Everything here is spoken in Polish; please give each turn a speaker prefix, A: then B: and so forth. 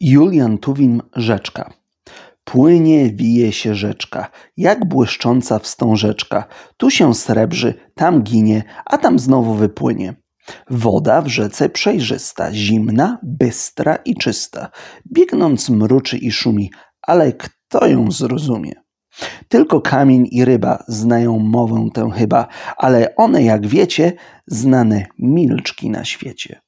A: Julian Tuwim Rzeczka. Płynie, wije się rzeczka, jak błyszcząca wstążeczka. Tu się srebrzy, tam ginie, a tam znowu wypłynie. Woda w rzece przejrzysta, zimna, bystra i czysta. Biegnąc mruczy i szumi, ale kto ją zrozumie? Tylko kamień i ryba znają mowę tę chyba, ale one, jak wiecie, znane milczki na świecie.